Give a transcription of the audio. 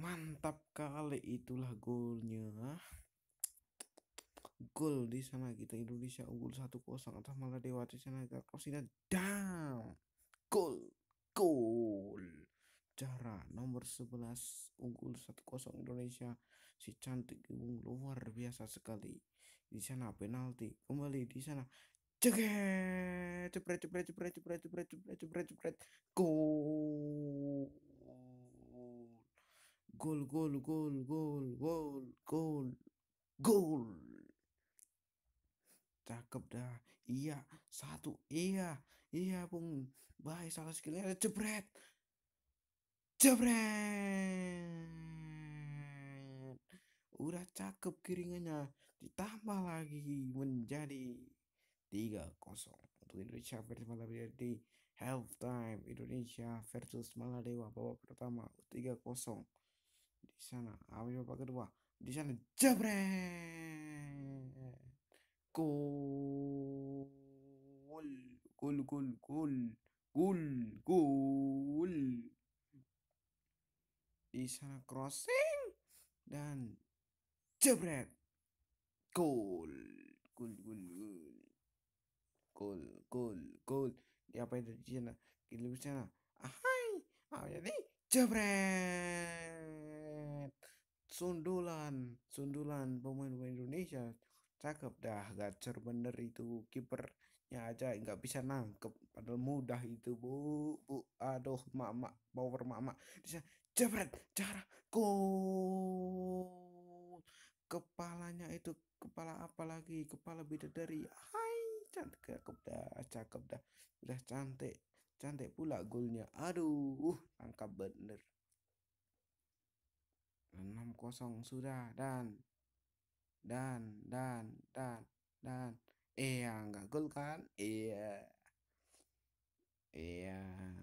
mantap kali itulah golnya gol di sana kita Indonesia unggul 1-0 atas Maladewati Senaga Rosina down gol gol cara nomor 11 unggul 1-0 Indonesia si cantik Ibung luar biasa sekali di sana penalti kembali di sana cegah cepret cepret cepret cepret cepret cepret cepret cepret gol gol, gol, gol, gol, gol, gol. Cakep dah. Iya, satu. Iya, iya, Bung. Baik, salah skillnya jebret. Jebret. Udah cakep kiringannya. Ditambah lagi menjadi tiga kosong. untuk Indonesia versus Malaysia di halftime Indonesia versus Maladewa babak pertama tiga kosong di sana api babak kedua di sana jabret gol gol gol gol gol gol di sana crossing dan jebret gol gol gol gol gol gol gol itu di sana di sana ahai apa jadi jebret sundulan sundulan pemain-pemain Indonesia cakep dah gacor bener itu kipernya aja nggak bisa nangkep padahal mudah itu bu bu aduh mama power mama bisa jebret cara gol kepalanya itu kepala apa lagi kepala dari, hai cantik cakep dah cakep dah udah cantik cantik pula golnya aduh tangkap bener kosong sudah dan dan dan dan dan iya nggak gol kan iya iya